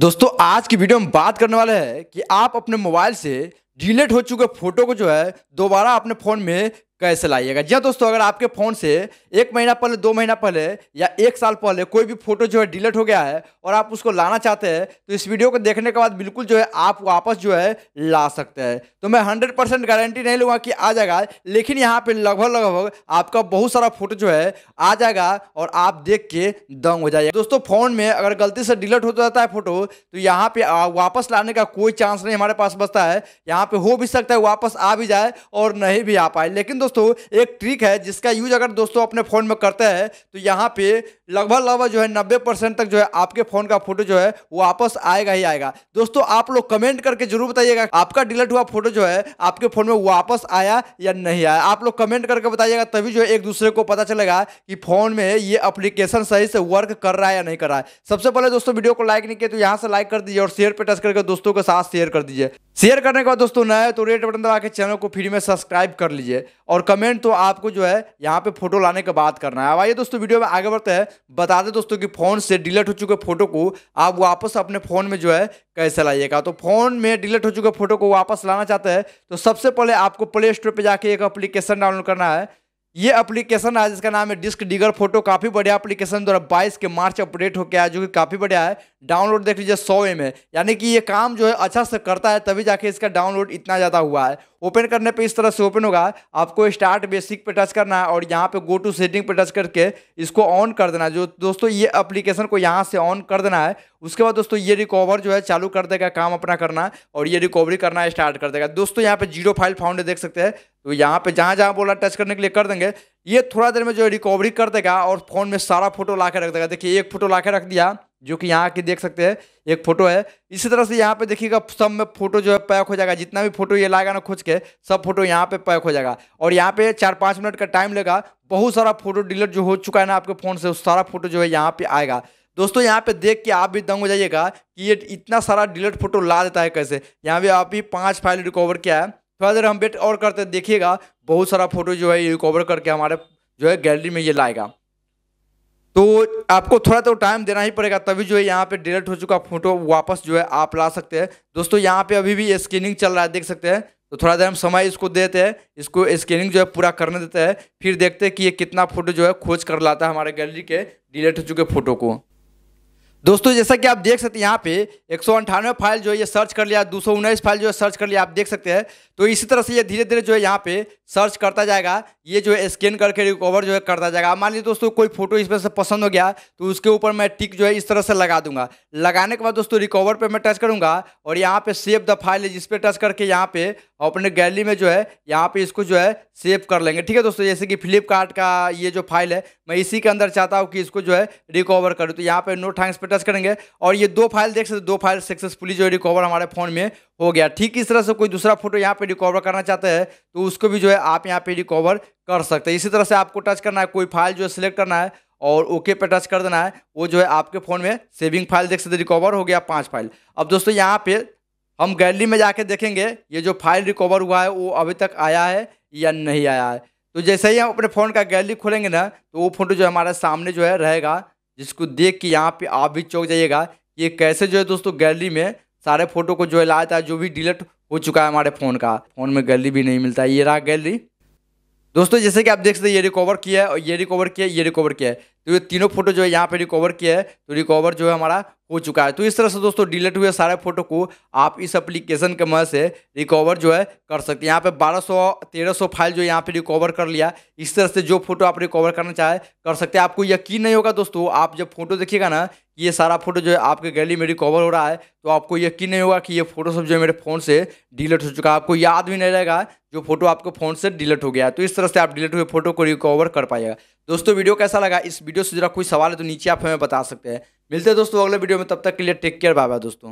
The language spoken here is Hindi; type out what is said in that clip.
दोस्तों आज की वीडियो में बात करने वाले हैं कि आप अपने मोबाइल से डिलीट हो चुके फोटो को जो है दोबारा अपने फ़ोन में कैसे लाइएगा जी दोस्तों अगर आपके फ़ोन से एक महीना पहले दो महीना पहले या एक साल पहले कोई भी फोटो जो है डिलीट हो गया है और आप उसको लाना चाहते हैं तो इस वीडियो को देखने के बाद बिल्कुल जो है आप वापस जो है ला सकते हैं तो मैं हंड्रेड परसेंट गारंटी नहीं लूँगा कि आ जाएगा लेकिन यहाँ पर लगभग लगभग आपका बहुत सारा फोटो जो है आ जाएगा और आप देख के दंग हो जाएगा दोस्तों फ़ोन में अगर गलती से डिलीट हो जाता है फोटो तो यहाँ पर वापस लाने का कोई चांस नहीं हमारे पास बचता है यहाँ पर हो भी सकता है वापस आ भी जाए और नहीं भी आ पाए लेकिन दोस्तों दोस्तों एक ट्रिक है जिसका यूज अगर दोस्तों अपने फ़ोन में करते हैं तो यहाँ पे लगभग लगभग जो है नब्बे परसेंट तक जो है आपके फ़ोन का फोटो जो है वापस आएगा ही आएगा दोस्तों आप लोग कमेंट करके जरूर बताइएगा आपका डिलीट हुआ फोटो जो है आपके फ़ोन में वापस आया या नहीं आया आप लोग कमेंट करके बताइएगा तभी जो है एक दूसरे को पता चलेगा कि फ़ोन में ये अप्लीकेशन सही से वर्क कर रहा है या नहीं कर रहा है सबसे पहले दोस्तों वीडियो को लाइक नहीं किया तो यहाँ से लाइक कर दीजिए और शेयर पे टच करके दोस्तों के साथ शेयर कर दीजिए शेयर करने के बाद दोस्तों नया तो रेड बटन दबा के चैनल को फ्री में सब्सक्राइब कर लीजिए और और कमेंट तो आपको जो है यहाँ पे फोटो लाने का बात करना है अब आइए दोस्तों वीडियो में आगे बढ़ते हैं बता दें दोस्तों कि फ़ोन से डिलीट हो चुके फोटो को आप वापस अपने फ़ोन में जो है कैसे लाइएगा तो फ़ोन में डिलीट हो चुके फोटो को वापस लाना चाहते हैं तो सबसे पहले आपको प्ले स्टोर पर जाके एक अप्लीकेशन डाउनलोड करना है ये एप्लीकेशन है जिसका नाम है डिस्क डिगर फोटो काफ़ी बढ़िया एप्लीकेशन द्वारा बाईस के मार्च अपडेट होकर आया जो कि काफ़ी बढ़िया है डाउनलोड देख लीजिए सौ एम है यानी कि ये काम जो है अच्छा से करता है तभी जाके इसका डाउनलोड इतना ज़्यादा हुआ है ओपन करने पे इस तरह से ओपन होगा आपको स्टार्ट बेसिक पे टच करना है और यहाँ पे गो टू सेटिंग पे टच करके इसको ऑन कर देना है जो दोस्तों ये एप्लीकेशन को यहाँ से ऑन कर देना है उसके बाद दोस्तों ये रिकवर जो है चालू कर देगा काम अपना करना और ये रिकवरी करना स्टार्ट कर देगा दोस्तों यहाँ पे जीरो फाइल फाउंड देख सकते हैं तो यहाँ पे जहाँ जहाँ बोला टच करने के लिए कर देंगे ये थोड़ा देर में जो है रिकवरी कर देगा और फोन में सारा फोटो ला रख देगा देखिए एक फोटो ला रख दिया जो कि यहाँ की देख सकते हैं एक फोटो है इसी तरह से यहाँ पे देखिएगा सब में फोटो जो है पैक हो जाएगा जितना भी फोटो ये लाएगा ना खोज के सब फोटो यहाँ पे पैक हो जाएगा और यहाँ पे चार पाँच मिनट का टाइम लेगा बहुत सारा फोटो डिलीट जो हो चुका है ना आपके फ़ोन से उस सारा फोटो जो है यहाँ पे आएगा दोस्तों यहाँ पे देख के आप भी दंग हो जाइएगा कि ये इतना सारा डिलेट फोटो ला देता है कैसे यहाँ पे आप भी पाँच फाइल रिकवर किया है थोड़ा देर हम वेट और करते देखिएगा बहुत सारा फोटो जो है ये रिकवर करके हमारे जो है गैलरी में ये लाएगा तो आपको थोड़ा तो टाइम देना ही पड़ेगा तभी जो है यहाँ पे डिलेट हो चुका फोटो वापस जो है आप ला सकते हैं दोस्तों यहाँ पे अभी भी स्कैनिंग चल रहा है देख सकते हैं तो थोड़ा देर हम समय इसको देते हैं इसको स्कैनिंग जो है पूरा करने देते हैं फिर देखते हैं कि ये कितना फोटो जो है खोज कर लाता है हमारे गैलरी के डिलीट हो चुके फोटो को दोस्तों जैसा कि आप देख सकते हैं यहाँ पे एक सौ अंठानवे फाइल जो है ये सर्च कर लिया दो सौ उन्नीस फाइल जो है सर्च कर लिया आप देख सकते हैं तो इसी तरह से ये धीरे धीरे जो है यहाँ पे सर्च करता जाएगा ये जो है स्कैन करके रिकवर जो है करता जाएगा मान लीजिए दोस्तों कोई फोटो इसमें से पसंद हो गया तो उसके ऊपर मैं टिक जो है इस तरह से लगा दूंगा लगाने के बाद दोस्तों रिकवर पे मैं टच करूंगा और यहाँ पे सेव द फाइल है जिसपे टच करके यहाँ पे अपने गैलरी में जो है यहाँ पे इसको जो है सेव कर लेंगे ठीक है दोस्तों जैसे कि फ्लिपकार्ट का ये जो फाइल है मैं इसी के अंदर चाहता हूँ कि इसको जो है रिकवर करूँ तो यहाँ पर नोट थैंक्स पर टच करेंगे और ये दो फाइल देख सकते दो फाइल सक्सेसफुली जो है रिकवर हमारे फ़ोन में हो गया ठीक इस तरह से कोई दूसरा फोटो यहाँ पे रिकवर करना चाहते हैं तो उसको भी जो है आप यहाँ पे रिकवर कर सकते हैं इसी तरह से आपको टच करना है कोई फाइल जो है सिलेक्ट करना है और ओके पे टच कर देना है वो जो है आपके फ़ोन में सेविंग फाइल देख सकते रिकवर हो गया पाँच फाइल अब दोस्तों यहाँ पे हम गैलरी में जाके देखेंगे ये जो फाइल रिकवर हुआ है वो अभी तक आया है या नहीं आया है तो जैसे ही हम अपने फ़ोन का गैलरी खोलेंगे ना तो वो फ़ोटो जो हमारे सामने जो है रहेगा जिसको देख के यहाँ पे आप भी चौक जाइएगा ये कैसे जो है दोस्तों गैलरी में सारे फोटो को जो लाया था जो भी डिलीट हो चुका है हमारे फ़ोन का फ़ोन में गैलरी भी नहीं मिलता ये रहा गैलरी दोस्तों जैसे कि आप देख सकते हैं ये रिकवर किया है और ये रिकवर किया है ये रिकवर किया है तो ये तीनों फोटो जो है यहाँ पे रिकवर किया है तो रिकवर जो है हमारा हो चुका है तो इस तरह से दोस्तों डिलीट हुए सारे फोटो को आप इस एप्लीकेशन के मदद से रिकवर जो है कर सकते हैं यहाँ पे 1200 सौ फाइल जो यहाँ पे रिकवर कर लिया इस तरह से जो फोटो आप रिकवर करना चाहे कर सकते हैं आपको यकीन नहीं होगा दोस्तों आप जब फोटो देखिएगा ना ये सारा फोटो जो है आपके गैली में रिकवर हो रहा है तो आपको यकीन नहीं होगा कि ये फोटो सब जो है मेरे फ़ोन से डिलीट हो चुका है आपको याद भी नहीं रहेगा जो फोटो आपके फ़ोन से डिलीट हो गया है तो इस तरह से आप डिलीट हुए फोटो को रिकवर कर पाएगा दोस्तों वीडियो कैसा लगा इस वीडियो से जरा कोई सवाल है तो नीचे आप हमें बता सकते हैं मिलते हैं दोस्तों अगले वीडियो में तब तक के लिए टेक केयर बाय बाय दोस्तों